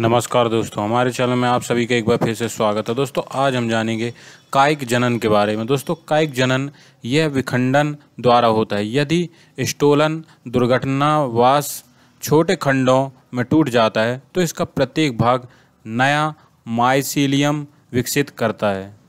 नमस्कार दोस्तों हमारे चैनल में आप सभी का एक बार फिर से स्वागत है दोस्तों आज हम जानेंगे कायिक जनन के बारे में दोस्तों कायिक जनन यह विखंडन द्वारा होता है यदि स्टोलन दुर्घटनावास छोटे खंडों में टूट जाता है तो इसका प्रत्येक भाग नया माइसिलियम विकसित करता है